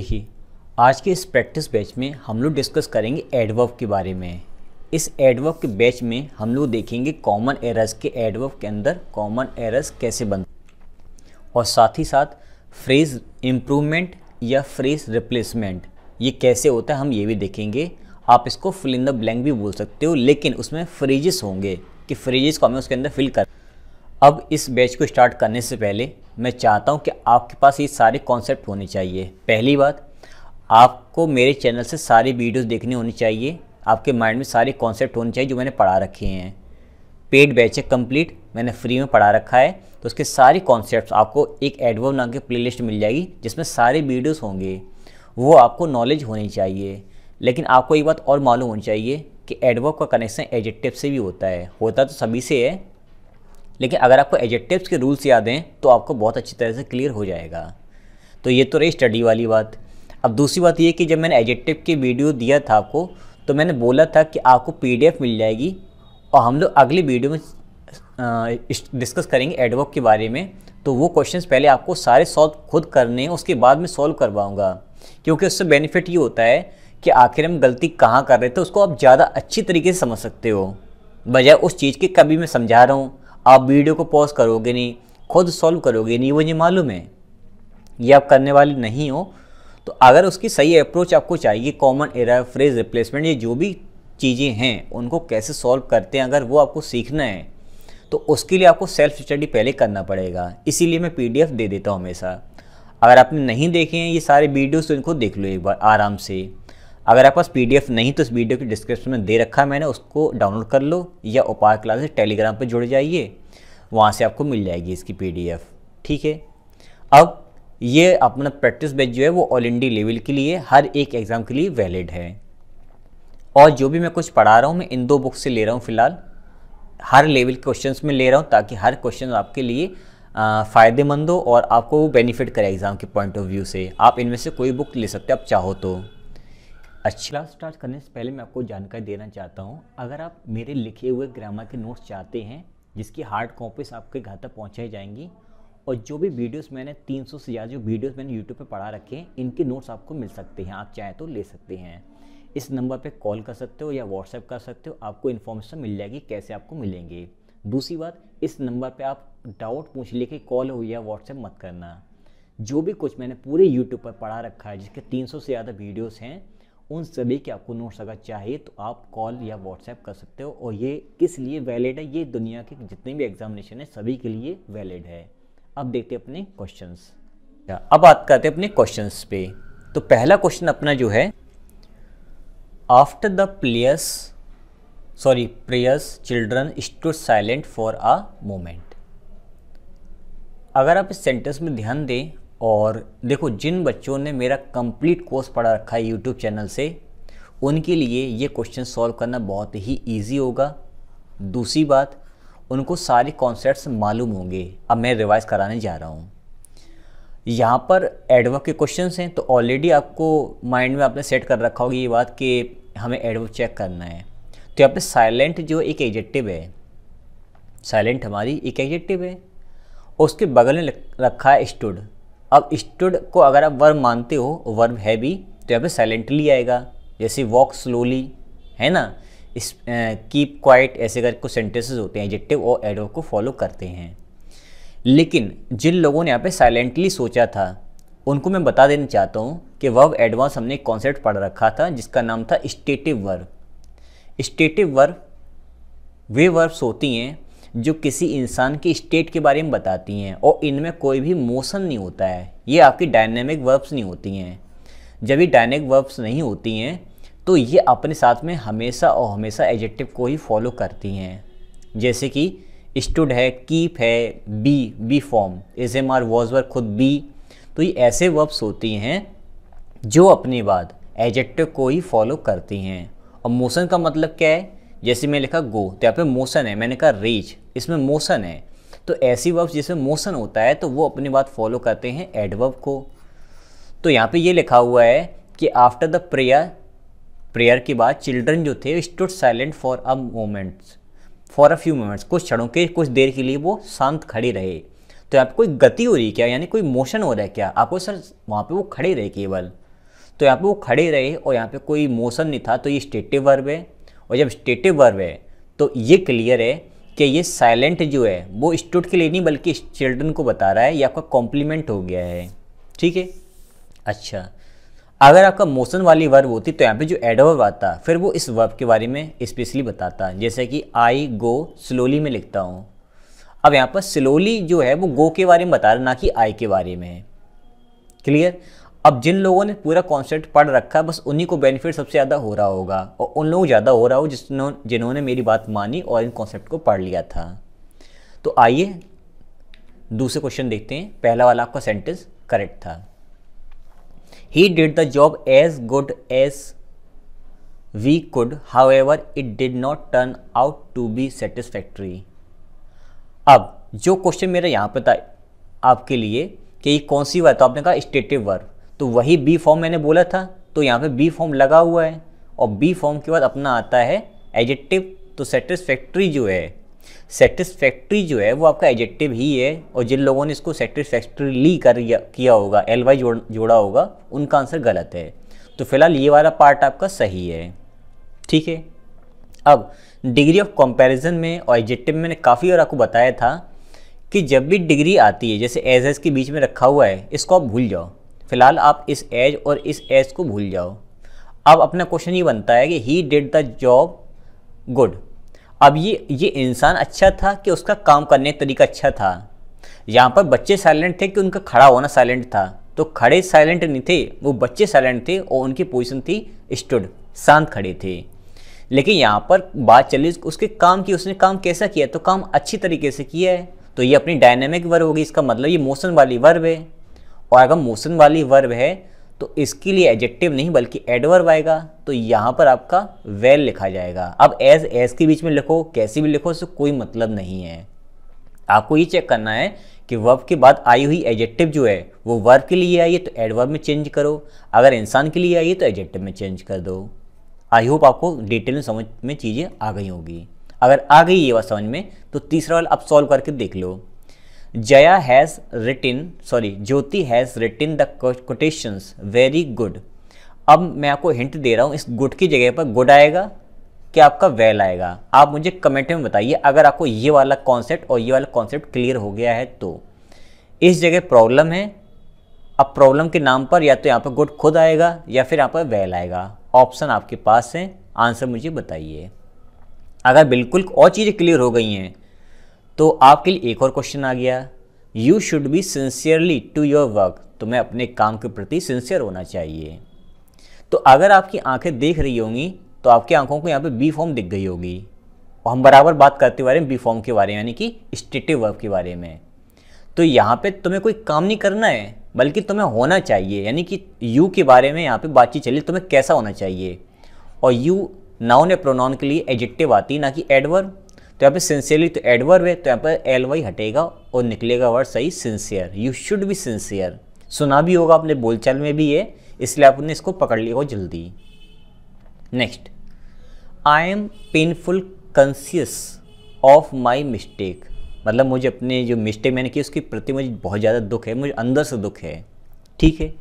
देखिए आज के इस प्रैक्टिस बैच में हम लोग डिस्कस करेंगे एडवर्ब के बारे में इस एडवर्ब के बैच में हम लोग देखेंगे कॉमन एरर्स के एडवर्ब के अंदर कॉमन एरर्स कैसे बनते और साथ ही साथ फ्रेज इम्प्रूवमेंट या फ्रेज रिप्लेसमेंट ये कैसे होता है हम ये भी देखेंगे आप इसको फिल इन द ब्लैंक भी बोल सकते हो लेकिन उसमें फ्रेजेस होंगे कि फ्रेजेस को हमें उसके अंदर फिल कर अब इस बैच को स्टार्ट करने से पहले मैं चाहता हूँ कि आपके पास ये सारे कॉन्सेप्ट होने चाहिए पहली बात आपको मेरे चैनल से सारी वीडियोस देखने होनी चाहिए आपके माइंड में सारे कॉन्सेप्ट होने चाहिए जो मैंने पढ़ा रखे हैं पेड बैच है कम्प्लीट मैंने फ्री में पढ़ा रखा है तो उसके सारे कॉन्सेप्ट आपको एक एडवर्व नाम की लिस्ट मिल जाएगी जिसमें सारे वीडियोज़ होंगे वो आपको नॉलेज होनी चाहिए लेकिन आपको एक बात और मालूम होनी चाहिए कि एडवर्व का कनेक्शन एडजेक्टिव से भी होता है होता तो सभी से है लेकिन अगर आपको एजेक्टिव्स के रूल्स याद हैं तो आपको बहुत अच्छी तरह से क्लियर हो जाएगा तो ये तो रही स्टडी वाली बात अब दूसरी बात ये कि जब मैंने एजेक्टिव की वीडियो दिया था आपको तो मैंने बोला था कि आपको पीडीएफ मिल जाएगी और हम लोग अगली वीडियो में डिस्कस करेंगे एडवर्क के बारे में तो वो क्वेश्चंस पहले आपको सारे सॉल्व खुद करने हैं उसके बाद में सॉल्व करवाऊँगा क्योंकि उससे बेनिफिट ये होता है कि आखिर हम गलती कहाँ कर रहे थे उसको आप ज़्यादा अच्छी तरीके से समझ सकते हो बजाय उस चीज़ के कभी मैं समझा रहा हूँ आप वीडियो को पॉज करोगे नहीं खुद सॉल्व करोगे नहीं वो ये मालूम है ये आप करने वाले नहीं हो तो अगर उसकी सही अप्रोच आपको चाहिए कॉमन एरर फ्रेज रिप्लेसमेंट ये जो भी चीज़ें हैं उनको कैसे सॉल्व करते हैं अगर वो आपको सीखना है तो उसके लिए आपको सेल्फ स्टडी पहले करना पड़ेगा इसीलिए मैं पीडीएफ दे देता हूँ हमेशा अगर आपने नहीं देखे हैं ये सारे वीडियोज़ तो इनको देख लो एक बार आराम से अगर आपके पास पीडीएफ नहीं तो इस वीडियो के डिस्क्रिप्शन में दे रखा है मैंने उसको डाउनलोड कर लो या उपाय क्लास टेलीग्राम पर जुड़ जाइए वहाँ से आपको मिल जाएगी इसकी पी ठीक है अब ये अपना प्रैक्टिस बैच जो है वो ऑल इंडिया लेवल के लिए हर एक एग्ज़ाम के लिए वैलिड है और जो भी मैं कुछ पढ़ा रहा हूँ मैं इन दो बुक से ले रहा हूँ फ़िलहाल हर लेवल के क्वेश्चंस में ले रहा हूँ ताकि हर क्वेश्चन आपके लिए फ़ायदेमंद हो और आपको वो बेनिफिट करे एग्ज़ाम के पॉइंट ऑफ व्यू से आप इनमें से कोई बुक ले सकते हो आप चाहो तो अच्छी क्लास स्टार्ट करने से पहले मैं आपको जानकारी देना चाहता हूँ अगर आप मेरे लिखे हुए ग्रामर के नोट्स चाहते हैं जिसकी हार्ड कॉपीज़ आपके घर तक पहुँचाई जाएंगी और जो भी वीडियोस मैंने 300 से ज़्यादा जो वीडियोस मैंने यूट्यूब पे पढ़ा रखे हैं इनके नोट्स आपको मिल सकते हैं आप चाहें तो ले सकते हैं इस नंबर पर कॉल कर सकते हो या व्हाट्सएप कर सकते हो आपको इन्फॉर्मेशन मिल जाएगी कैसे आपको मिलेंगे दूसरी बात इस नंबर पर आप डाउट पूछ ले कि कॉल हो या व्हाट्सएप मत करना जो भी कुछ मैंने पूरे यूट्यूब पर पढ़ा रखा है जिसके 300 से ज़्यादा वीडियोज़ हैं उन सभी के आपको नोट्स अगर चाहिए तो आप कॉल या व्हाट्सएप कर सकते हो और ये किस लिए वैलिड है ये दुनिया के जितने भी एग्जामिनेशन है सभी के लिए वैलिड है अब देखते हैं अपने क्वेश्चन अब बात करते हैं अपने क्वेश्चन पे तो पहला क्वेश्चन अपना जो है after the players sorry prayers children stood silent for a moment अगर आप इस सेंटेंस में ध्यान दें और देखो जिन बच्चों ने मेरा कंप्लीट कोर्स पढ़ा रखा है यूट्यूब चैनल से उनके लिए ये क्वेश्चन सॉल्व करना बहुत ही ईजी होगा दूसरी बात उनको सारे कॉन्सेप्ट मालूम होंगे अब मैं रिवाइज कराने जा रहा हूँ यहाँ पर एडवर्क के क्वेश्चन हैं तो ऑलरेडी आपको माइंड में आपने सेट कर रखा होगी ये बात कि हमें एडवर्क चेक करना है तो यहाँ पे साइलेंट जो एक एजेक्टिव है साइलेंट हमारी एक एजेक्टिव है उसके बगल में रखा है स्टूड अब स्टूड को अगर आप वर्ब मानते हो वर्ब है भी तो यहाँ पे साइलेंटली आएगा जैसे वॉक स्लोली है ना इस कीप क्वाइट ऐसे करके कुछ सेंटेंसेस होते हैं एडजेक्टिव और एडवर्ब को फॉलो करते हैं लेकिन जिन लोगों ने यहाँ पे साइलेंटली सोचा था उनको मैं बता देना चाहता हूँ कि वर्ब एडवांस हमने एक कॉन्सेप्ट पढ़ रखा था जिसका नाम था स्टेटिव वर्ब स्टेटिव वर्ब वे वर्ब्स होती हैं जो किसी इंसान की स्टेट के बारे में बताती हैं और इनमें कोई भी मोशन नहीं होता है ये आपकी डायनेमिक वर्ब्स नहीं होती हैं जब ये डायनेमिक वर्ब्स नहीं होती हैं तो ये अपने साथ में हमेशा और हमेशा एडजेक्टिव को ही फॉलो करती हैं जैसे कि स्टूड है कीप है be be form is am are was were खुद बी तो ये ऐसे वर्ब्स होती हैं जो अपने बाद एडजेक्टिव को ही फॉलो करती हैं और मोशन का मतलब क्या है जैसे मैं लिखा गो तो यहाँ पे मोशन है मैंने कहा रीच इसमें मोशन है तो ऐसी वर्ब्स जिसमें मोशन होता है तो वो अपनी बात फॉलो करते हैं एडवर्ब को तो यहाँ पे ये लिखा हुआ है कि आफ्टर द प्रेयर प्रेयर के बाद चिल्ड्रन जो थे stood silent for a moments for a few moments कुछ क्षणों के कुछ देर के लिए वो शांत खड़े रहे तो यहाँ पे कोई गति हो रही क्या यानी कोई मोशन हो रहा है क्या आपको सर वहाँ पे वो खड़े रहे केवल तो यहाँ पे वो खड़े रहे और यहाँ पे कोई मोशन नहीं था तो ये स्टेटिव वर्ब है और जब स्टेटिव वर्ब है तो ये क्लियर है कि ये साइलेंट जो है वो स्टूड के लिए नहीं बल्कि चिल्ड्रन को बता रहा है ये आपका कॉम्प्लीमेंट हो गया है ठीक है अच्छा अगर आपका मोशन वाली वर्ब होती तो यहाँ पे जो एडवर्ब आता फिर वो इस वर्ब के बारे में स्पेशली बताता जैसे कि आई गो स्लोली में लिखता हूँ अब यहाँ पर स्लोली जो है वो गो के बारे में बता रहा ना कि आई के बारे में क्लियर अब जिन लोगों ने पूरा कॉन्सेप्ट पढ़ रखा है बस उन्हीं को बेनिफिट सबसे ज़्यादा हो रहा होगा और उन लोगों ज़्यादा हो रहा हो जिस जिन्होंने मेरी बात मानी और इन कॉन्सेप्ट को पढ़ लिया था तो आइए दूसरे क्वेश्चन देखते हैं पहला वाला आपका सेंटेंस करेक्ट था he did the job as good as we could however it did not turn out to be satisfactory अब जो क्वेश्चन मेरा यहाँ पर था आपके लिए कि ये कौन सी वर्ग तो आपने कहा स्टेटिव वर्ग तो वही बी फॉर्म मैंने बोला था तो यहाँ पे बी फॉर्म लगा हुआ है और बी फॉर्म के बाद अपना आता है एजेक्टिव तो सेटिस्फैक्ट्री जो है सेटिस्फैक्ट्री जो है वो आपका एजेक्टिव ही है और जिन लोगों ने इसको सेटिस्फैक्ट्रीली कर किया होगा एल वाई जोड़, जोड़ा होगा उनका आंसर गलत है तो फिलहाल ये वाला पार्ट आपका सही है ठीक है अब डिग्री ऑफ कंपैरिजन में और एजेक्टिव मैंने काफ़ी और आपको बताया था कि जब भी डिग्री आती है जैसे एज एज के बीच में रखा हुआ है इसको आप भूल जाओ फ़िलहाल आप इस एज और इस एज को भूल जाओ अब अपना क्वेश्चन ये बनता है कि he did the job good अब ये ये इंसान अच्छा था कि उसका काम करने का तरीका अच्छा था यहाँ पर बच्चे साइलेंट थे कि उनका खड़ा होना साइलेंट था तो खड़े साइलेंट नहीं थे वो बच्चे साइलेंट थे और उनकी पोजिशन थी स्टूड शांत खड़े थे लेकिन यहाँ पर बात चली उसके काम की उसने काम कैसा किया तो काम अच्छी तरीके से किया है तो ये अपनी डायनेमिक वर्ग होगी इसका मतलब ये मोशन वाली वर्व है और अगर मोशन वाली वर्ब है तो इसके लिए एडजेक्टिव नहीं बल्कि एडवर्ब आएगा तो यहाँ पर आपका वेल लिखा जाएगा अब एज एज के बीच में लिखो कैसे भी लिखो इससे कोई मतलब नहीं है आपको ये चेक करना है कि वर्ब के बाद आई हुई एडजेक्टिव जो है वो वर्ब के लिए आई है तो एडवर्ब में चेंज करो अगर इंसान के लिए आई है तो एडजेक्टिव में चेंज कर दो आई होप आपको डिटेल में समझ में चीज़ें आ गई होगी अगर आ गई ये बात समझ में तो तीसरा वाला आप सॉल्व करके देख लो Jaya has written sorry Jyoti has written the quotations very good अब मैं आपको हिंट दे रहा हूँ इस गुड की जगह पर गुड आएगा कि आपका वेल आएगा आप मुझे कमेंट में बताइए अगर आपको ये वाला कॉन्सेप्ट और ये वाला कॉन्सेप्ट क्लियर हो गया है तो इस जगह प्रॉब्लम है अब प्रॉब्लम के नाम पर या तो यहाँ पर गुड खुद आएगा या फिर यहाँ पर वेल आएगा ऑप्शन आपके पास है आंसर मुझे बताइए अगर बिल्कुल और चीज़ें क्लियर हो गई हैं तो आपके लिए एक और क्वेश्चन आ गया you should be sincerely to your work तुम्हें अपने काम के प्रति सिंसियर होना चाहिए तो अगर आपकी आंखें देख रही होंगी तो आपकी आंखों को यहाँ पे बी फॉर्म दिख गई होगी और हम बराबर बात करते बारे में बी फॉर्म के बारे में यानी कि स्टेटिव वर्क के बारे में तो यहाँ पे तुम्हें कोई काम नहीं करना है बल्कि तुम्हें होना चाहिए यानी कि यू के बारे में यहाँ पे बातचीत चली तुम्हें कैसा होना चाहिए और यू नाउन या प्रोनाउन के लिए एडजेक्टिव आती ना कि एडवर्ब तो यहाँ पे सिंसियरली तो एडवर है तो यहाँ पर एल वाई हटेगा और निकलेगा वर्ड सही sincere you should be sincere सुना भी होगा अपने बोलचाल में भी ये इसलिए आपने इसको पकड़ लिया हो जल्दी next I am painful conscious of my mistake मतलब मुझे अपने जो मिस्टेक मैंने की उसके प्रति मुझे बहुत ज़्यादा दुख है मुझे अंदर से दुख है ठीक है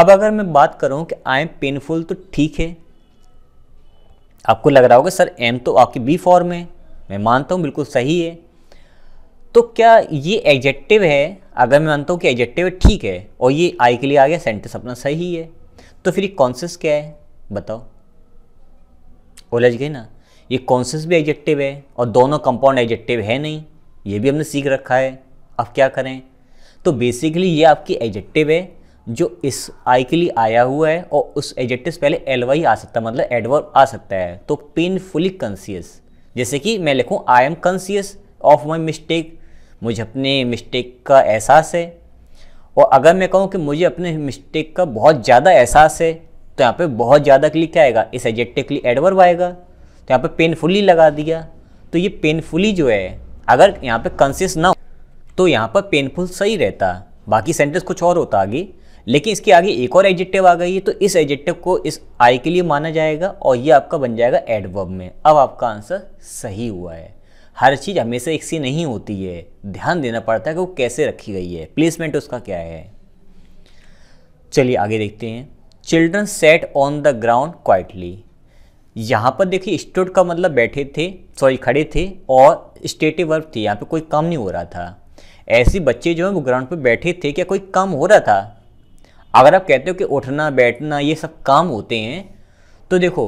अब अगर मैं बात करूँ कि आई एम पेनफुल तो ठीक है आपको लग रहा होगा सर एम तो आपकी बी फॉर्म है मैं मानता हूँ बिल्कुल सही है तो क्या ये एडजेक्टिव है अगर मैं मानता हूँ कि एडजेक्टिव ठीक है और ये आई के लिए आ गया सेंटेंस अपना सही है तो फिर ये कॉन्सेस क्या है बताओ ओलझ गए ना ये कॉन्सेस भी एडजेक्टिव है और दोनों कंपाउंड एडजेक्टिव है नहीं ये भी हमने सीख रखा है अब क्या करें तो बेसिकली ये आपकी एडजेक्टिव है जो इस आई के लिए आया हुआ है और उस एजेक्टिव से पहले एल वाई आ सकता है मतलब एडवर्ब आ सकता है तो पेनफुली कंसियस जैसे कि मैं लिखूँ I am conscious of my mistake मुझे अपने मिस्टेक का एहसास है और अगर मैं कहूँ कि मुझे अपने मिस्टेक का बहुत ज़्यादा एहसास है तो यहाँ पे बहुत ज़्यादा क्लिक आएगा इस एजेक्टिव के लिए एडवर्ब आएगा तो यहाँ पे पेनफुली लगा दिया तो ये पेनफुली जो है अगर यहाँ पे कंसियस ना हो तो यहाँ पर पेनफुल सही रहता बाकी सेंटेंस कुछ और होता आगे लेकिन इसके आगे एक और एडजेक्टिव आ गई है तो इस एडजेक्टिव को इस आई के लिए माना जाएगा और ये आपका बन जाएगा एडवर्ब में अब आपका आंसर सही हुआ है हर चीज़ हमेशा एक सी नहीं होती है ध्यान देना पड़ता है कि वो कैसे रखी गई है प्लेसमेंट उसका क्या है चलिए आगे देखते हैं children sat on the ground quietly यहाँ पर देखिए स्टूड का मतलब बैठे थे सॉरी खड़े थे और स्टेटिव वर्ब थी यहाँ पे कोई काम नहीं हो रहा था ऐसे बच्चे जो हैं वो ग्राउंड पे बैठे थे क्या कोई काम हो रहा था अगर आप कहते हो कि उठना बैठना ये सब काम होते हैं तो देखो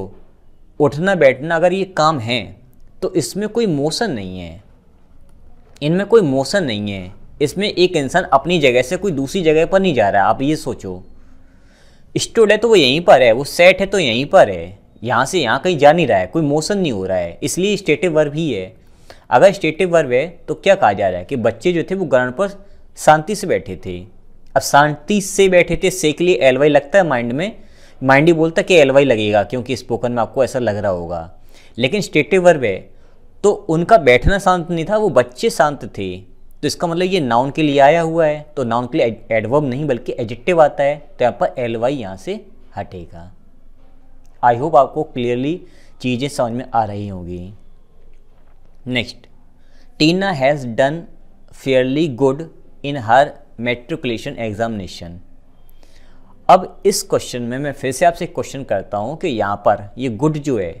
उठना बैठना अगर ये काम है तो इसमें कोई मोशन नहीं है इनमें कोई मोशन नहीं है इसमें एक इंसान अपनी जगह से कोई दूसरी जगह पर नहीं जा रहा आप ये सोचो स्टोल है तो वो यहीं पर है वो सेट है तो यहीं पर है यहाँ से यहाँ कहीं जा नहीं रहा है कोई मोशन नहीं हो रहा है इसलिए स्टेटिव वर्ब ही है अगर स्टेटिव वर्ब है तो क्या कहा जा रहा है कि बच्चे जो थे वो ग्राउंड पर शांति से बैठे थे अब शांति से बैठे थे से के लिए एल वाई लगता है माइंड में माइंड ही बोलता है कि एल वाई लगेगा क्योंकि स्पोकन में आपको ऐसा लग रहा होगा लेकिन स्टेटिव वर्ब है तो उनका बैठना शांत नहीं था वो बच्चे शांत थे तो इसका मतलब ये नाउन के लिए आया हुआ है तो नाउन के लिए एडवर्ब नहीं बल्कि एडजेक्टिव आता है तो यहाँ पर एल वाई यहाँ से हटेगा आई होप आपको क्लियरली चीज़ें समझ में आ रही होंगी next Tina has done fairly good in her matriculation examination अब इस क्वेश्चन में मैं फिर से आपसे क्वेश्चन करता हूँ कि यहाँ पर ये गुड जो है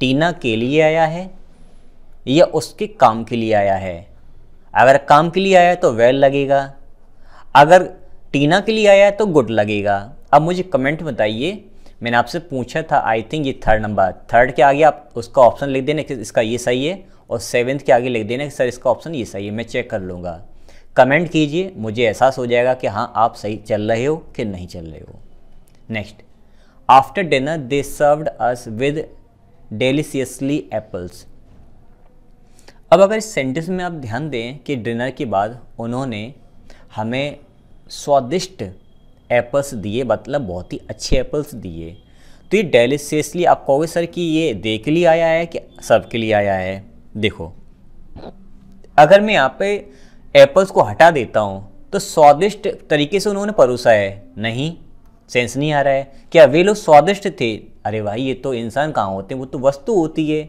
टीना के लिए आया है या उसके काम के लिए आया है अगर काम के लिए आया है तो वेल लगेगा अगर टीना के लिए आया है तो गुड लगेगा अब मुझे कमेंट बताइए मैंने आपसे पूछा था आई थिंक ये थर्ड नंबर थर्ड के आगे आप उसका ऑप्शन लिख देना कि इसका ये सही है और सेवन्थ के आगे लिख देना कि सर इसका ऑप्शन ये सही है मैं चेक कर लूँगा कमेंट कीजिए मुझे एहसास हो जाएगा कि हाँ आप सही चल रहे हो कि नहीं चल रहे हो next after dinner they served us with deliciously apples अब अगर इस सेंटेंस में आप ध्यान दें कि डिनर के बाद उन्होंने हमें स्वादिष्ट एप्पल्स दिए मतलब बहुत ही अच्छे एप्पल्स दिए तो ये डेलीसियसली आप कहोगे सर कि ये दे के लिए आया है कि सबके लिए आया है देखो अगर मैं यहाँ पे एप्पल्स को हटा देता हूँ तो स्वादिष्ट तरीके से उन्होंने परोसा है नहीं सेंस नहीं आ रहा है क्या वे लोग स्वादिष्ट थे अरे भाई ये तो इंसान कहाँ होते हैं वो तो वस्तु होती है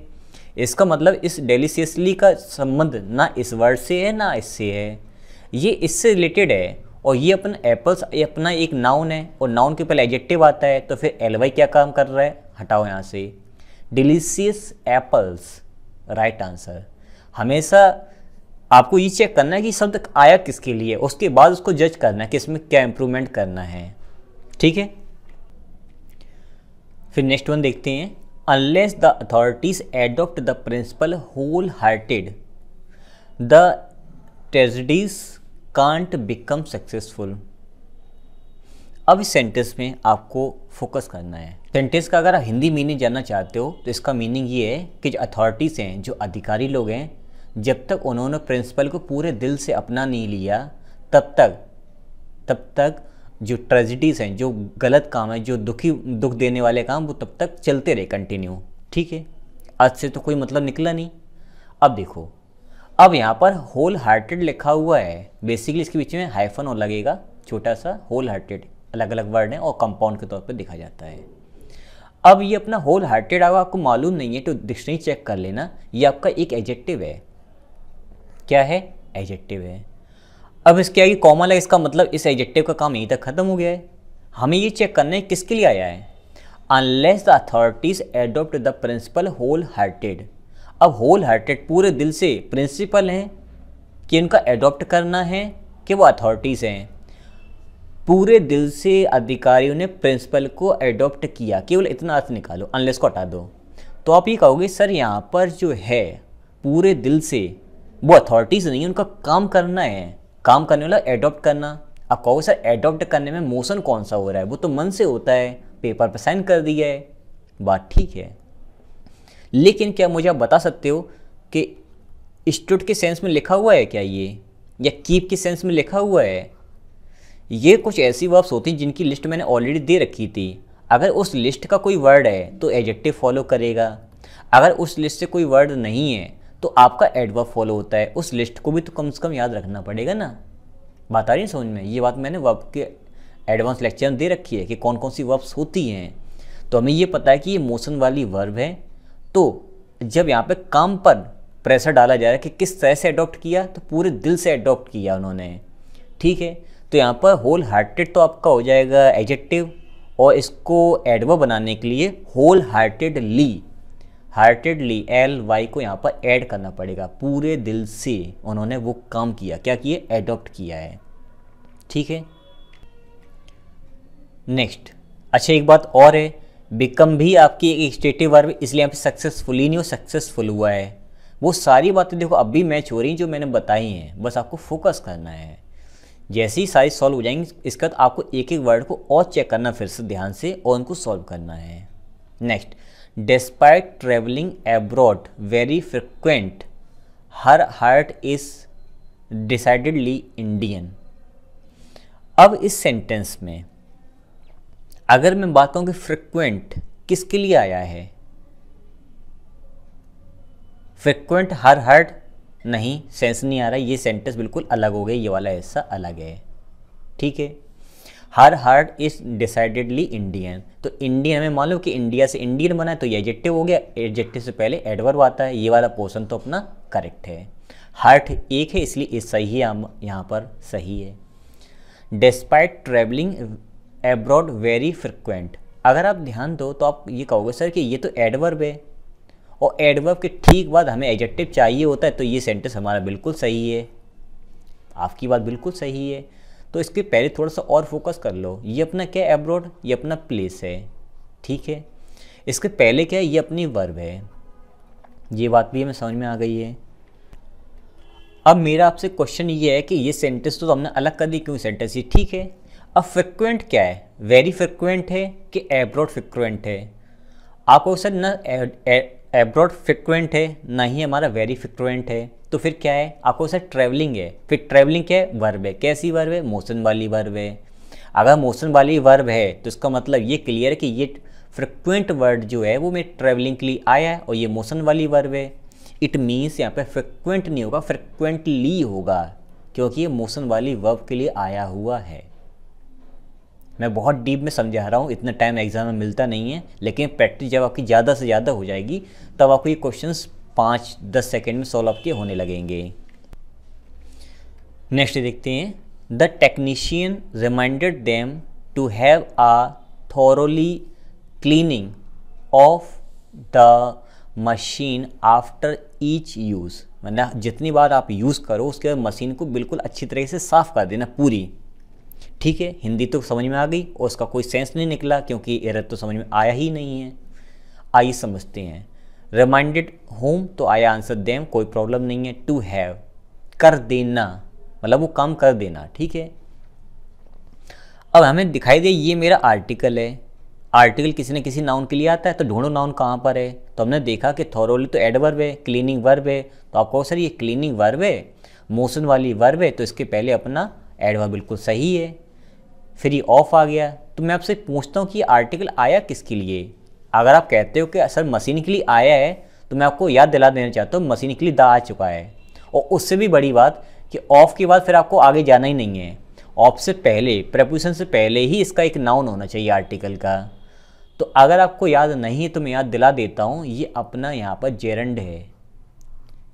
इसका मतलब इस डेलीसियसली का संबंध ना इस वर्ड से है ना इससे है ये इससे रिलेटेड है और ये अपन एप्पल्स ये अपना एक नाउन है और नाउन के पहले एजेक्टिव आता है तो फिर एल वाई क्या काम कर रहा है हटाओ यहाँ से डिलीशियस एप्पल्स राइट आंसर हमेशा आपको ये चेक करना है कि शब्द आया किसके लिए उसके बाद उसको जज करना है कि इसमें क्या इंप्रूवमेंट करना है ठीक है फिर नेक्स्ट वन देखते हैं unless the authorities adopt the principle whole hearted the tragedies can't become successful अब इस सेंटेंस में आपको फोकस करना है सेंटेंस का अगर आप हिंदी मीनिंग जानना चाहते हो तो इसका मीनिंग ये है कि जो अथॉरिटीज़ हैं जो अधिकारी लोग हैं जब तक उन्होंने प्रिंसिपल को पूरे दिल से अपना नहीं लिया तब तक तब तक जो ट्रेजिडीज़ हैं जो गलत काम है जो दुखी दुख देने वाले काम वो तब तक चलते रहे कंटिन्यू ठीक है आज से तो कोई मतलब निकला नहीं अब देखो अब यहाँ पर होल हार्टेड लिखा हुआ है बेसिकली इसके बीच में हाइफन और लगेगा छोटा सा होल हार्टेड अलग अलग वर्ड है और कंपाउंड के तौर पर देखा जाता है अब ये अपना होल हार्टेड आगे आपको मालूम नहीं है तो डिक्शनरी चेक कर लेना ये आपका एक एजेक्टिव है क्या है एजेक्टिव है अब इसके आगे कॉमन है इसका मतलब इस एजेक्टिव का काम यहीं तक ख़त्म हो गया है हमें ये चेक करना है किसके लिए आया है unless the authorities adopt the principle whole hearted अब होल हार्टेड पूरे दिल से प्रिंसिपल हैं कि उनका एडोप्ट करना है कि वो अथॉरिटीज़ हैं पूरे दिल से अधिकारियों ने प्रिंसिपल को एडोप्ट किया केवल इतना अर्थ निकालो अनलेस को हटा दो तो आप ये कहोगे सर यहाँ पर जो है पूरे दिल से वो अथॉरिटीज़ नहीं है उनका काम करना है काम करने वाला एडॉप्ट करना आप कहोगे सर एडॉप्ट करने में मोशन कौन सा हो रहा है वो तो मन से होता है पेपर पर साइन कर दिया है बात ठीक है लेकिन क्या मुझे आप बता सकते हो कि स्टूड के सेंस में लिखा हुआ है क्या ये या कीप के सेंस में लिखा हुआ है ये कुछ ऐसी वर्ब्स होती हैं जिनकी लिस्ट मैंने ऑलरेडी दे रखी थी अगर उस लिस्ट का कोई वर्ड है तो एडजेक्टिव फॉलो करेगा अगर उस लिस्ट से कोई वर्ड नहीं है तो आपका एडवर्ब फॉलो होता है उस लिस्ट को भी तो कम से कम याद रखना पड़ेगा ना बात आ रही समझ में ये बात मैंने वर्ब के एडवांस लेक्चर में दे रखी है कि कौन कौन सी वर्ब्स होती हैं तो हमें ये पता है कि ये मोशन वाली वर्ब है तो जब यहाँ पे काम पर प्रेशर डाला जा रहा है कि किस तरह से अडॉप्ट किया तो पूरे दिल से अडॉप्ट किया उन्होंने ठीक है तो यहाँ पर होल हार्टेड तो आपका हो जाएगा एजेक्टिव और इसको एडवर्ब बनाने के लिए whole heartedly heartedly L Y को यहाँ पर ऐड करना पड़ेगा पूरे दिल से उन्होंने वो काम किया क्या किए एडॉप्ट किया है ठीक है नेक्स्ट अच्छा एक बात और है बिकम भी आपकी एक स्टेटिव वर्ब इसलिए यहाँ सक्सेसफुल सक्सेसफुली नहीं हो सक्सेसफुल हुआ है वो सारी बातें देखो अब भी मैच हो रही जो मैंने बताई हैं बस आपको फोकस करना है जैसे ही सारी सॉल्व हो जाएंगी इसका तो आपको एक एक वर्ड को और चेक करना फिर से ध्यान से और उनको सॉल्व करना है next despite travelling abroad very frequent her heart is decidedly Indian अब इस सेंटेंस में अगर मैं बात करूँ कि फ्रिक्वेंट किसके लिए आया है फ्रिक्वेंट हर हर्ट नहीं सेंस नहीं आ रहा ये सेंटेंस बिल्कुल अलग हो गया ये वाला हिस्सा अलग है ठीक है her heart is decidedly Indian तो इंडियन में मान लो कि इंडिया से इंडियन बना है तो ये एजेक्टिव हो गया एजेक्टिव से पहले एडवर्ब आता है ये वाला पोर्सन तो अपना करेक्ट है हार्ट एक है इसलिए सही है यहाँ पर सही है despite travelling abroad very frequent अगर आप ध्यान दो तो आप ये कहोगे सर कि ये तो एडवर्ब है और एडवर्ब के ठीक बाद हमें एडजेक्टिव चाहिए होता है तो ये सेंटेंस हमारा बिल्कुल सही है आपकी बात बिल्कुल सही है तो इसके पहले थोड़ा सा और फोकस कर लो ये अपना क्या है अब्रॉड ये अपना प्लेस है ठीक है इसके पहले क्या है ये अपनी वर्ब है ये बात भी हमें समझ में आ गई है अब मेरा आपसे क्वेश्चन ये है कि ये सेंटेंस तो हमने अलग कर दी क्यों सेंटेंस ये ठीक है अब फ्रिक्वेंट क्या है वेरी फ्रिक्वेंट है कि एब्रॉड फ्रिक्वेंट है आपको सर ना एब्रॉड फ्रिक्वेंट है ना ही हमारा वेरी फ्रिक्वेंट है तो फिर क्या है आपको सर ट्रैवलिंग है फिर ट्रैवलिंग क्या है वर्ब है कैसी वर्ब है मोशन वाली वर्ब है अगर मोशन वाली वर्ब है तो इसका मतलब ये क्लियर है कि ये फ्रिक्वेंट वर्ड जो है वो मेरे ट्रैवलिंग के लिए आया है और ये मोशन वाली वर्ब है इट मीन्स यहाँ पे फ्रिक्वेंट नहीं होगा फ्रिक्वेंटली होगा क्योंकि ये मोशन वाली वर्ब के लिए आया हुआ है मैं बहुत डीप में समझा रहा हूँ इतना टाइम एग्ज़ाम में मिलता नहीं है लेकिन प्रैक्टिस जब आपकी ज़्यादा से ज़्यादा हो जाएगी तब आपको ये क्वेश्चंस पाँच दस सेकेंड में सॉल्व आपके होने लगेंगे नेक्स्ट देखते हैं the technician reminded them to have a thoroughly cleaning of the machine after each use मतलब जितनी बार आप यूज़ करो उसके बाद मशीन को बिल्कुल अच्छी तरीके से साफ़ कर देना पूरी ठीक है हिंदी तो समझ में आ गई और उसका कोई सेंस नहीं निकला क्योंकि एरर तो समझ में आया ही नहीं है आइए समझते हैं रिमाइंडेड होम तो आई आंसर देम कोई प्रॉब्लम नहीं है टू हैव कर देना मतलब वो काम कर देना ठीक है अब हमें दिखाई दे ये मेरा आर्टिकल है आर्टिकल किसी ने किसी नाउन के लिए आता है तो ढूंढो नाउन कहाँ पर है तो हमने देखा कि थोरोली तो एडवर्ब है क्लीनिंग वर्ब है तो आप कहो सर ये क्लीनिंग वर्ब है मोशन वाली वर्ब है तो इसके पहले अपना एडवर्ब बिल्कुल सही है फिर ये ऑफ आ गया तो मैं आपसे पूछता हूँ कि आर्टिकल आया किसके लिए अगर आप कहते हो कि सर मशीन के लिए आया है तो मैं आपको याद दिला देना चाहता हूँ मशीन के लिए दा आ चुका है और उससे भी बड़ी बात कि ऑफ के बाद फिर आपको आगे जाना ही नहीं है ऑफ से पहले प्रपोजिशन से पहले ही इसका एक नाउन होना चाहिए आर्टिकल का तो अगर आपको याद नहीं है तो मैं याद दिला देता हूँ ये अपना यहाँ पर जेरंड है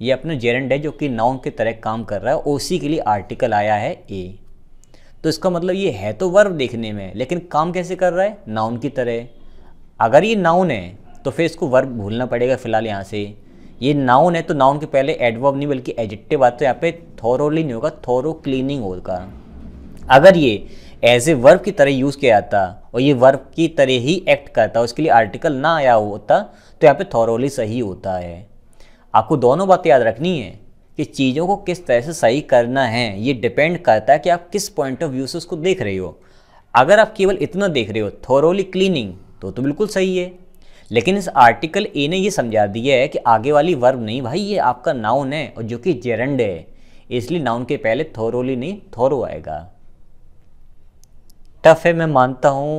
ये अपना जेरेंड है जो कि नाउन के तरह काम कर रहा है उसी के लिए आर्टिकल आया है ए तो इसका मतलब ये है तो वर्ब देखने में लेकिन काम कैसे कर रहा है नाउन की तरह अगर ये नाउन है तो फिर इसको वर्ब भूलना पड़ेगा फिलहाल यहाँ से ये नाउन है तो नाउन के पहले एडवर्ब नहीं बल्कि एडिक्टिव आता यहाँ पे थोरोली नहीं होगा थोरो क्लीनिंग होगा अगर ये एज ए वर्ब की तरह यूज़ किया जाता और ये वर्ब की तरह ही एक्ट करता उसके लिए आर्टिकल ना आया होता तो यहाँ पे थोरोली सही होता है आपको दोनों बातें याद रखनी है कि चीज़ों को किस तरह से सही करना है ये डिपेंड करता है कि आप किस पॉइंट ऑफ व्यू से उसको देख रहे हो अगर आप केवल इतना देख रहे हो थोरोली क्लीनिंग तो तो बिल्कुल सही है लेकिन इस आर्टिकल ए ने ये समझा दिया है कि आगे वाली वर्ब नहीं भाई ये आपका नाउन है और जो कि जेरंड है इसलिए नाउन के पहले थोरोली नहीं थोरो आएगा टफ है मैं मानता हूँ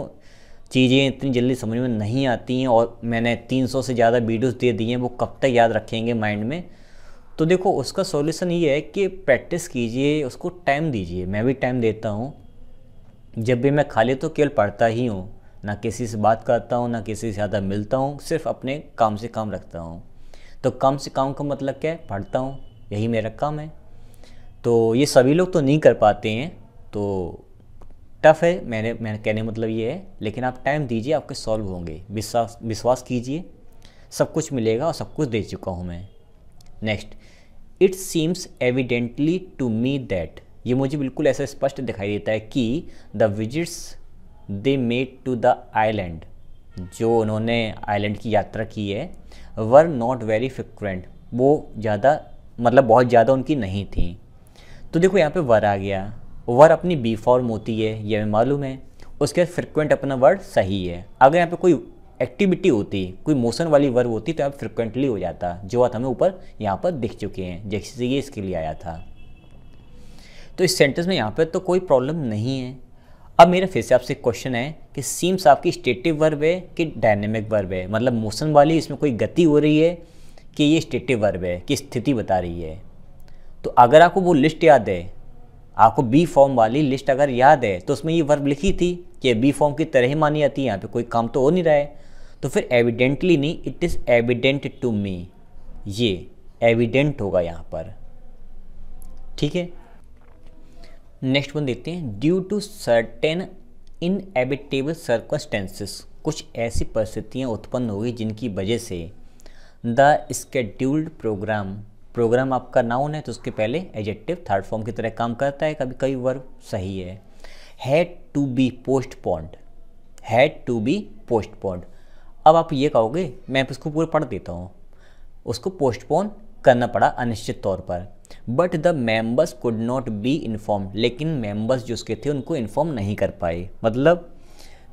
चीज़ें इतनी जल्दी समझ में नहीं आती हैं और मैंने 300 से ज़्यादा वीडियोस दे दिए हैं वो कब तक याद रखेंगे माइंड में तो देखो उसका सॉल्यूशन ये है कि प्रैक्टिस कीजिए उसको टाइम दीजिए मैं भी टाइम देता हूँ जब भी मैं खाली तो केवल पढ़ता ही हूँ ना किसी से बात करता हूँ ना किसी से ज़्यादा मिलता हूँ सिर्फ अपने काम से काम रखता हूँ तो काम से काम का मतलब क्या है पढ़ता हूँ यही मेरा काम है तो ये सभी लोग तो नहीं कर पाते हैं तो टफ़ है मैंने मैंने कहने मतलब ये है लेकिन आप टाइम दीजिए आपके सॉल्व होंगे विश्वास विश्वास कीजिए सब कुछ मिलेगा और सब कुछ दे चुका हूँ मैं next it seems evidently to me that ये मुझे बिल्कुल ऐसा स्पष्ट दिखाई देता है कि the visits they made to the island जो उन्होंने आइलैंड की यात्रा की है वर नॉट वेरी फ्रिक्वेंट वो ज़्यादा मतलब बहुत ज़्यादा उनकी नहीं थी तो देखो यहाँ पे वर आ गया वर अपनी बी फॉर्म होती है ये हमें मालूम है उसके फ्रिक्वेंट अपना वर्ड सही है अगर यहाँ पे कोई एक्टिविटी होती कोई मोशन वाली वर्ब होती तो यहाँ फ्रिक्वेंटली हो जाता जो बात हमें ऊपर यहाँ पर दिख चुके हैं जैसे ये इसके लिए आया था तो इस सेंटेंस में यहाँ पर तो कोई प्रॉब्लम नहीं है अब मेरा फिर से आपसे क्वेश्चन है कि सीम्स आपकी स्टेटिव वर्ब है कि डायनेमिक वर्ब है मतलब मोशन वाली इसमें कोई गति हो रही है कि ये स्टेटिव वर्ब है कि स्थिति बता रही है तो अगर आपको वो लिस्ट याद है आपको बी फॉर्म वाली लिस्ट अगर याद है तो उसमें ये वर्ब लिखी थी कि बी फॉर्म की तरह ही मानी जाती है यहाँ पे कोई काम तो हो नहीं रहा है तो फिर एविडेंटली नहीं it is evident to me ये एविडेंट होगा यहाँ पर ठीक है नेक्स्ट वन देखते हैं due to certain inevitable circumstances कुछ ऐसी परिस्थितियाँ उत्पन्न होगी जिनकी वजह से द स्केड्यूल्ड प्रोग्राम प्रोग्राम आपका नाउन है तो उसके पहले एजेक्टिव थर्ड फॉर्म की तरह काम करता है कभी कभी वर्ब सही है had to be postponed had to be postponed अब आप ये कहोगे मैं इसको पूरा पढ़ देता हूँ उसको पोस्टपोन करना पड़ा अनिश्चित तौर पर but the members could not be inform लेकिन मेंबर्स जो उसके थे उनको इन्फॉर्म नहीं कर पाए मतलब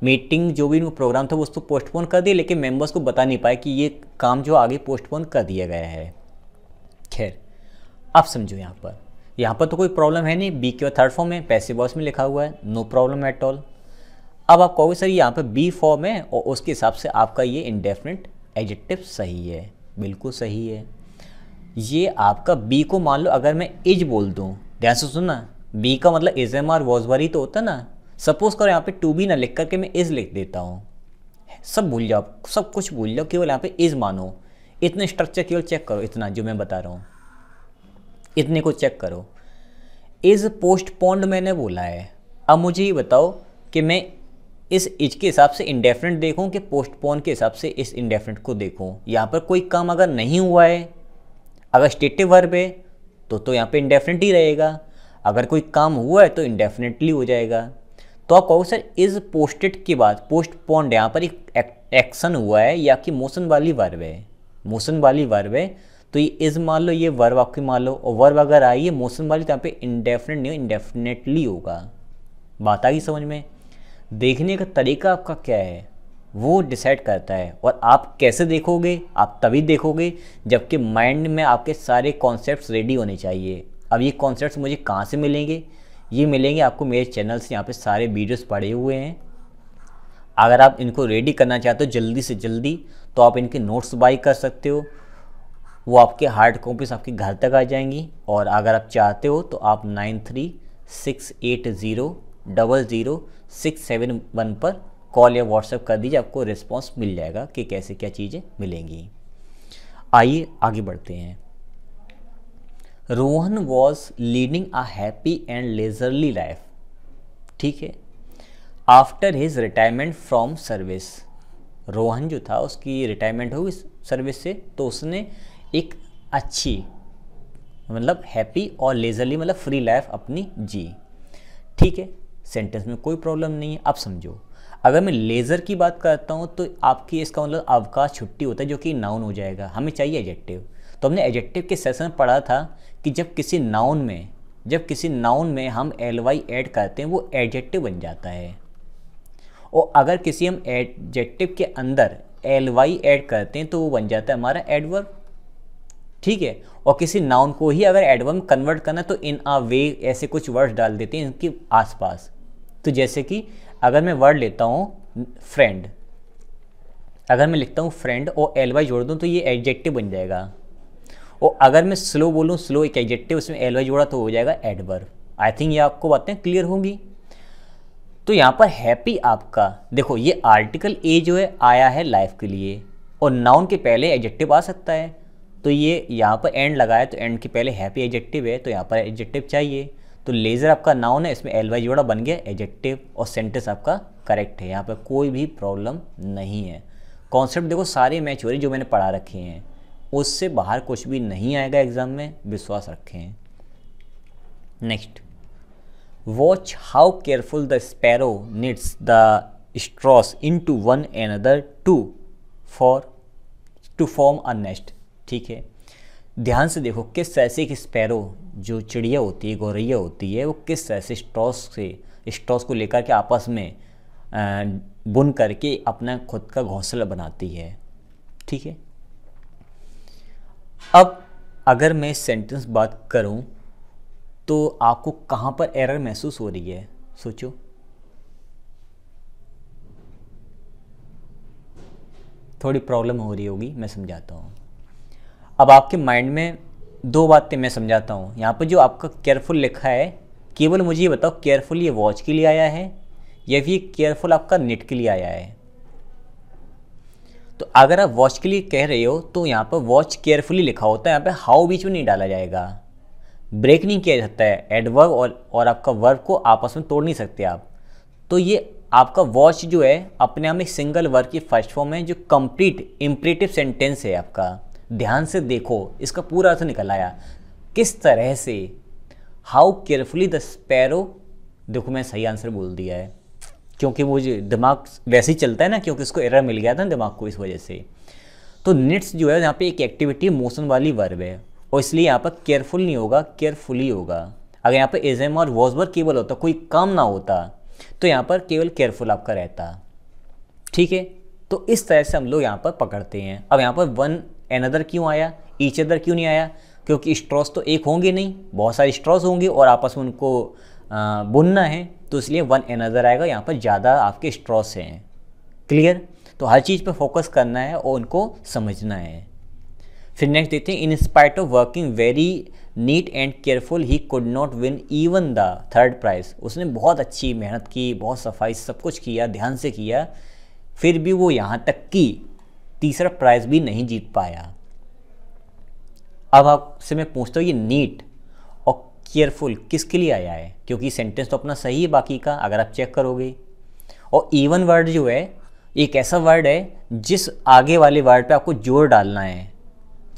मीटिंग जो भी उनको प्रोग्राम था वो उसको पोस्टपोन कर दिया लेकिन मेंबर्स को बता नहीं पाए कि ये काम जो आगे पोस्टपोन कर दिया गया है खैर आप समझो यहाँ पर यहाँ पर तो कोई प्रॉब्लम है नहीं बी के थर्ड फॉर्म है पैसे बॉस में लिखा हुआ है नो प्रॉब्लम एट ऑल अब आप कहोगे सर यहाँ पर बी फॉर्म है और उसके हिसाब से आपका ये इंडेफिनेट एडजेक्टिव सही है बिल्कुल सही है ये आपका बी को मान लो अगर मैं इज बोल दूँ ध्यान से सुनना बी का मतलब इज एम आर वरी तो होता ना सपोज करो यहाँ पे टू बी ना लिख करके मैं इज लिख देता हूँ सब भूल जाओ सब कुछ भूल जाओ केवल यहाँ पे इज मानो इतना स्ट्रक्चर केवल चेक करो इतना जो मैं बता रहा हूँ इतने को चेक करो इज पोस्ट पोन्ड मैंने बोला है अब मुझे ये बताओ कि मैं इस इज के हिसाब से इंडेफिनेट देखूँ कि पोस्टपोन के हिसाब से इस इंडेफिनेट को देखूँ यहाँ पर कोई काम अगर नहीं हुआ है अगर स्टेटिव वर्ब है तो तो यहाँ पे इंडेफिनेट ही रहेगा अगर कोई काम हुआ है तो इंडेफिनेटली हो जाएगा तो आप कहोगे सर इज़ पोस्टेड के बाद पोस्ट पॉन्ड यहाँ पर एक एक्शन हुआ है या कि मोशन वाली वर्ब है मोशन वाली वर्ब है तो ये इज़ मान लो ये वर्ब आपकी मान लो और वर्ब अगर आई है मोशन वाली तो यहाँ पे इंडेफिनेट नहीं इंडेफिनेटली होगा बात आ गई समझ में देखने का तरीका आपका क्या है वो डिसाइड करता है और आप कैसे देखोगे आप तभी देखोगे जबकि माइंड में आपके सारे कॉन्सेप्ट रेडी होने चाहिए अब ये कॉन्सेप्ट मुझे कहाँ से मिलेंगे ये मिलेंगे आपको मेरे चैनल से यहाँ पे सारे वीडियोस पड़े हुए हैं अगर आप इनको रेडी करना चाहते हो जल्दी से जल्दी तो आप इनके नोट्स बाई कर सकते हो वो आपके हार्ड कॉपीज़ आपके घर तक आ जाएंगी और अगर आप चाहते हो तो आप nine three six eight zero double zero six seven one पर कॉल या व्हाट्सएप कर दीजिए आपको रिस्पॉन्स मिल जाएगा कि कैसे क्या चीज़ें मिलेंगी आइए आगे बढ़ते हैं Rohan was leading a happy and leisurely life ठीक है after his retirement from service Rohan जो था उसकी रिटायरमेंट हो गई सर्विस से तो उसने एक अच्छी मतलब हैप्पी और लेजरली मतलब फ्री लाइफ अपनी जी ठीक है सेंटेंस में कोई प्रॉब्लम नहीं है आप समझो अगर मैं लेज़र की बात करता हूँ तो आपकी इसका मतलब अवकाश छुट्टी होता है जो कि नाउन हो जाएगा हमें चाहिए एजेक्टिव तो हमने एजेक्टिव के सेशन में पढ़ा था कि जब किसी नाउन में जब किसी नाउन में हम एल वाई एड करते हैं वो एडजेक्टिव बन जाता है और अगर किसी हम एडजेक्टिव के अंदर एल वाई एड करते हैं तो वो बन जाता है हमारा एडवर्ब ठीक है और किसी नाउन को ही अगर एडवर्ब में कन्वर्ट करना तो इन आ वे ऐसे कुछ वर्ड्स डाल देते हैं इनके आसपास तो जैसे कि अगर मैं वर्ड लेता हूँ फ्रेंड अगर मैं लिखता हूँ फ्रेंड और एल वाई जोड़ दूँ तो ये एडजेक्टिव बन जाएगा और अगर मैं स्लो बोलूँ स्लो एक एडजेक्टिव उसमें एल वाई जोड़ा तो हो जाएगा एडवर्ब आई थिंक ये आपको बातें क्लियर होंगी तो यहाँ पर हैप्पी आपका देखो ये आर्टिकल ए जो है आया है लाइफ के लिए और नाउन के पहले एडजेक्टिव आ सकता है तो ये यहाँ पर एंड लगाया तो एंड के पहले हैप्पी एडजेक्टिव है तो यहाँ पर एडजेक्टिव चाहिए तो लेज़र आपका नाउन है इसमें एल वाई जोड़ा बन गया एजेक्टिव और सेंटेंस आपका करेक्ट है यहाँ पर कोई भी प्रॉब्लम नहीं है कॉन्सेप्ट देखो सारे मैच हो रही जो मैंने पढ़ा रखे हैं उससे बाहर कुछ भी नहीं आएगा एग्ज़ाम में विश्वास रखें next watch how careful the sparrow needs the straws into one another to for to form a nest ठीक है ध्यान से देखो किस तरह की स्पैरो जो चिड़िया होती है गौरैया होती है वो किस तरह से स्टॉस से स्टॉस को लेकर के आपस में बुन करके अपना खुद का घोंसला बनाती है ठीक है अब अगर मैं सेंटेंस बात करूं तो आपको कहां पर एरर महसूस हो रही है सोचो थोड़ी प्रॉब्लम हो रही होगी मैं समझाता हूँ अब आपके माइंड में दो बातें मैं समझाता हूँ यहाँ पर जो आपका केयरफुल लिखा है केवल मुझे ये बताओ केयरफुल ये वॉच के लिए आया है या फिर केयरफुल आपका नेट के लिए आया है तो अगर आप वॉच के लिए कह रहे हो तो यहाँ पर वॉच केयरफुली लिखा होता है यहाँ पर हाउ बीच में नहीं डाला जाएगा ब्रेक नहीं किया जाता है एडवर्ब और और आपका वर्ब को आपस में तोड़ नहीं सकते आप तो ये आपका वॉच जो है अपने आप में सिंगल वर्ब की फर्स्ट फॉर्म है जो कंप्लीट इम्प्रेटिव सेंटेंस है आपका ध्यान से देखो इसका पूरा अर्थ निकल आया किस तरह से हाउ केयरफुली द स्पैरो देखो मैं सही आंसर बोल दिया है क्योंकि वो जो दिमाग वैसे ही चलता है ना क्योंकि उसको एरर मिल गया था ना दिमाग को इस वजह से तो निट्स जो है यहाँ पे एक एक्टिविटी मोशन वाली वर्ब है और इसलिए यहाँ पर केयरफुल नहीं होगा केयरफुली होगा अगर यहाँ पर एजम और वॉजबर केवल होता कोई काम ना होता तो यहाँ पर केवल केयरफुल आपका रहता ठीक है तो इस तरह से हम लोग यहाँ पर पकड़ते हैं अब यहाँ पर वन एनदर क्यों आया ईच अदर क्यों नहीं आया क्योंकि स्ट्रॉस तो एक होंगे नहीं बहुत सारे स्ट्रॉस होंगे और आपस में उनको बुनना है तो इसलिए वन एनदर आएगा यहाँ पर ज़्यादा आपके स्ट्रॉस हैं क्लियर तो हर चीज़ पर फोकस करना है और उनको समझना है फिर नेक्स्ट देखते हैं in spite of working very neat and careful he could not win even the third prize उसने बहुत अच्छी मेहनत की बहुत सफाई सब कुछ किया ध्यान से किया फिर भी वो यहाँ तक की तीसरा प्राइज भी नहीं जीत पाया अब आपसे मैं पूछता हूँ ये नीट और केयरफुल किसके लिए आया है क्योंकि सेंटेंस तो अपना सही है बाकी का अगर आप चेक करोगे और इवन वर्ड जो है एक ऐसा वर्ड है जिस आगे वाले वर्ड पे आपको जोर डालना है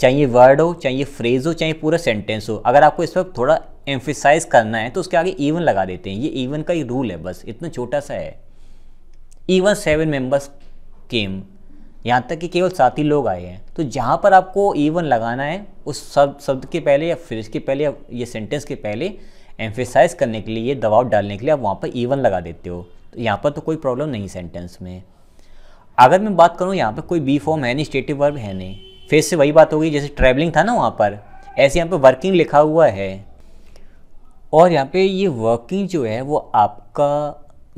चाहे ये वर्ड हो चाहे ये फ्रेज़ हो चाहे पूरा सेंटेंस हो अगर आपको इस पर थोड़ा एम्फिसाइज करना है तो उसके आगे इवन लगा देते हैं ये इवन का ही रूल है बस इतना छोटा सा है इवन सेवन मेंबर्स केम यहाँ तक कि केवल सात ही लोग आए हैं तो जहाँ पर आपको ईवन लगाना है उस सब शब्द के पहले या फिर के पहले या ये सेंटेंस के पहले एम्फेसाइज करने के लिए ये दबाव डालने के लिए आप वहाँ पर ईवन लगा देते हो तो यहाँ पर तो कोई प्रॉब्लम नहीं सेंटेंस में अगर मैं बात करूँ यहाँ पर कोई बी फॉर्म है नहीं स्टेटिव वर्ब है नहीं फिर से वही बात हो गई जैसे ट्रैवलिंग था ना वहाँ पर ऐसे यहाँ पर वर्किंग लिखा हुआ है और यहाँ पर ये वर्किंग जो है वो आपका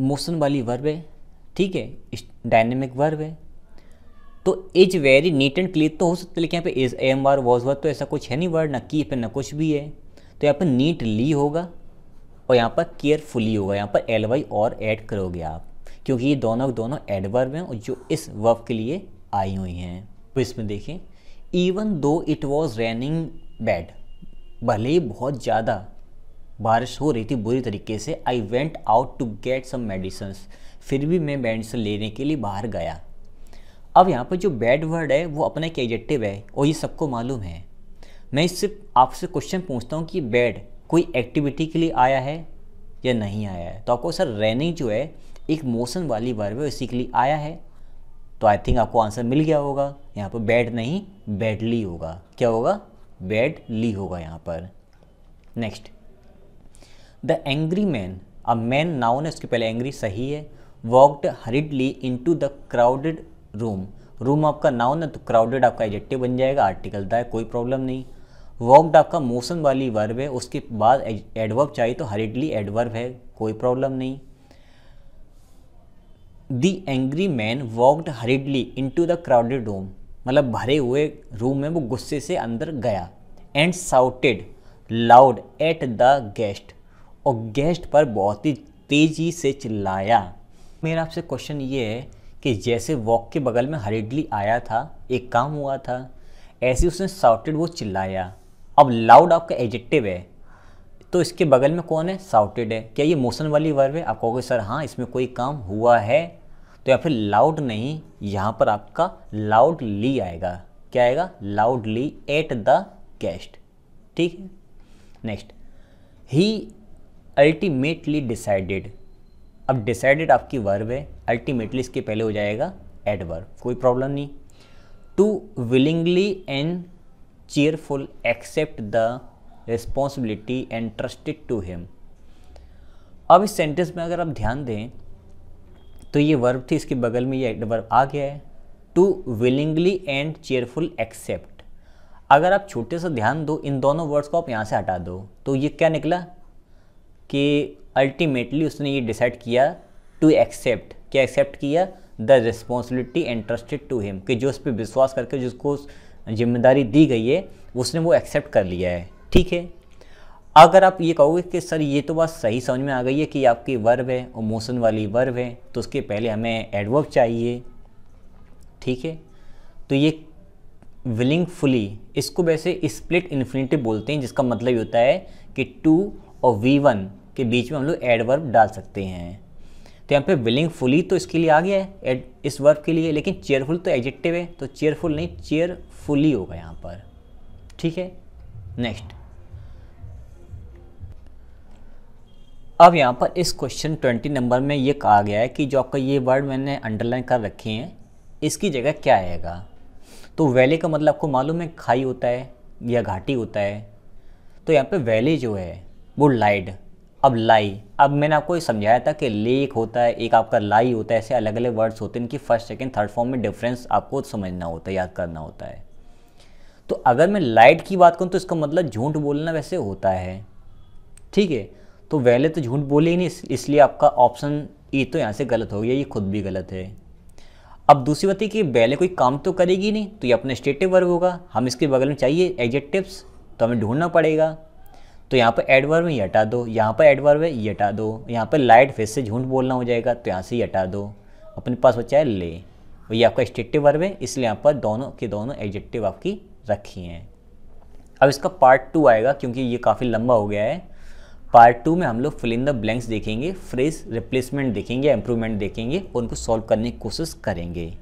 मोशन वाली वर्ब है ठीक है डायनेमिक वर्ब है तो is very neat and clean तो हो सकता है लेकिन यहाँ पे is am are was were तो ऐसा कुछ है नहीं वर्ड ना की पे ना कुछ भी है तो यहाँ पर नीटली होगा और यहाँ पर केयरफुली होगा यहाँ पर एल वाई और ऐड करोगे आप क्योंकि ये दोनों दोनों एडवर्ब हैं और जो इस वर्ब के लिए आई हुई हैं तो इसमें देखें even though it was raining bad भले ही बहुत ज़्यादा बारिश हो रही थी बुरी तरीके से I went out to get some medicines फिर भी मैं मेडिसन लेने के लिए बाहर गया अब यहाँ पर जो बैड वर्ड है वो अपना एक एजेक्टिव है और ये सबको मालूम है मैं इससे आपसे क्वेश्चन पूछता हूँ कि बैड कोई एक्टिविटी के लिए आया है या नहीं आया है तो आपको सर रनिंग जो है एक मोशन वाली वर्ब है इसी के लिए आया है तो आई थिंक आपको आंसर मिल गया होगा यहाँ पर बैड नहीं बैडली होगा क्या होगा ली होगा यहाँ पर नेक्स्ट द एंग्री मैन अब मैन नाउन है उसके पहले एंग्री सही है walked hurriedly into the crowded room room आपका नाउन है तो क्राउडेड आपका एजेक्टिव बन जाएगा आर्टिकल दाए है कोई प्रॉब्लम नहीं वॉकड आपका मोशन वाली वर्ब है उसके बाद एडवर्ब चाहिए तो हरिडली एडवर्ब है कोई प्रॉब्लम नहीं the angry man walked hurriedly to the crowded room मतलब भरे हुए रूम में वो गुस्से से अंदर गया and shouted loud at the guest और गेस्ट पर बहुत ही तेज़ी से चिल्लाया मेरा आपसे क्वेश्चन ये है कि जैसे वॉक के बगल में हरेडली आया था एक काम हुआ था ऐसे उसने साउटेड वो चिल्लाया अब लाउड आपका एजेक्टिव है तो इसके बगल में कौन है साउटेड है क्या ये मोशन वाली वर्ब है आप कहोगे सर हाँ इसमें कोई काम हुआ है तो या फिर लाउड नहीं यहाँ पर आपका लाउड ली आएगा क्या आएगा loudly at the guest ठीक है नेक्स्ट ही अल्टीमेटली डिसाइडेड अब डिसाइडेड आपकी वर्ब है अल्टीमेटली इसके पहले हो जाएगा एडवर्ब कोई प्रॉब्लम नहीं to willingly and cheerful accept the responsibility and trusted to him अब इस सेंटेंस में अगर आप ध्यान दें तो ये वर्ब थी इसके बगल में ये वर्ब आ गया है to willingly and cheerful accept अगर आप छोटे से ध्यान दो इन दोनों वर्ड्स को आप यहाँ से हटा दो तो ये क्या निकला कि अल्टीमेटली उसने ये डिसाइड किया टू एक्सेप्ट क्या एक्सेप्ट किया the responsibility entrusted to him कि जो उस पर विश्वास करके जिसको जिम्मेदारी दी गई है उसने वो एक्सेप्ट कर लिया है ठीक है अगर आप ये कहोगे कि सर ये तो बात सही समझ में आ गई है कि आपकी वर्व है मोशन वाली वर्व है तो उसके पहले हमें एडवर्ब चाहिए ठीक है तो ये विलिंगफुली इसको वैसे स्प्लिट इन्फिनेटिव बोलते हैं जिसका मतलब होता है कि टू और वी वन के बीच में हम लोग एडवर्ब डाल सकते हैं तो यहाँ पे फुली तो इसके लिए आ गया है एड इस वर्ब के लिए लेकिन चेयरफुल तो एडजेक्टिव है तो चेयरफुल नहीं चेयरफुली होगा यहाँ पर ठीक है नेक्स्ट अब यहाँ पर इस क्वेश्चन ट्वेंटी नंबर में ये कहा गया है कि जो आपका ये वर्ड मैंने अंडरलाइन कर रखे हैं इसकी जगह क्या आएगा तो वैली का मतलब आपको मालूम है खाई होता है या घाटी होता है तो यहाँ पे वैली जो है वो लाइड अब लाई अब मैंने आपको समझाया था कि लेक होता है एक आपका लाई होता है ऐसे अलग अलग वर्ड्स होते हैं इनकी फर्स्ट सेकेंड थर्ड फॉर्म में डिफरेंस आपको समझना होता है याद करना होता है तो अगर मैं लाइट की बात करूँ तो इसका मतलब झूठ बोलना वैसे होता है ठीक है तो वैले तो झूठ बोले ही नहीं इसलिए आपका ऑप्शन ई e तो यहाँ से गलत हो गया ये खुद भी गलत है अब दूसरी बात है कि बैले कोई काम तो करेगी नहीं तो ये अपना स्टेटिव वर्ग होगा हम इसके बगल में चाहिए एडजेक्टिव्स तो हमें ढूंढना पड़ेगा तो यहाँ पर एडवर्ब ही हटा दो यहाँ पर एडवर है ये हटा दो यहाँ पर लाइट फिर से झूठ बोलना हो जाएगा तो यहाँ से ही हटा दो अपने पास बचा है ले और ये आपका स्टेटिव वर्ब है इसलिए यहाँ पर दोनों के दोनों एडजेक्टिव आपकी रखी हैं अब इसका पार्ट टू आएगा क्योंकि ये काफ़ी लंबा हो गया है पार्ट टू में हम लोग फिल इन द ब्लैंक्स देखेंगे फ्रेज रिप्लेसमेंट देखेंगे इम्प्रूवमेंट देखेंगे और उनको सॉल्व करने की कोशिश करेंगे